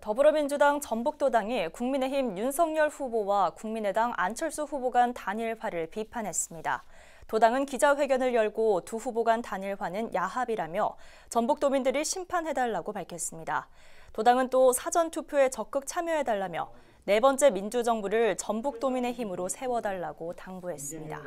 더불어민주당 전북도당이 국민의힘 윤석열 후보와 국민의당 안철수 후보 간 단일화를 비판했습니다. 도당은 기자회견을 열고 두 후보 간 단일화는 야합이라며 전북도민들이 심판해달라고 밝혔습니다. 도당은 또 사전투표에 적극 참여해달라며 네 번째 민주정부를 전북도민의 힘으로 세워달라고 당부했습니다.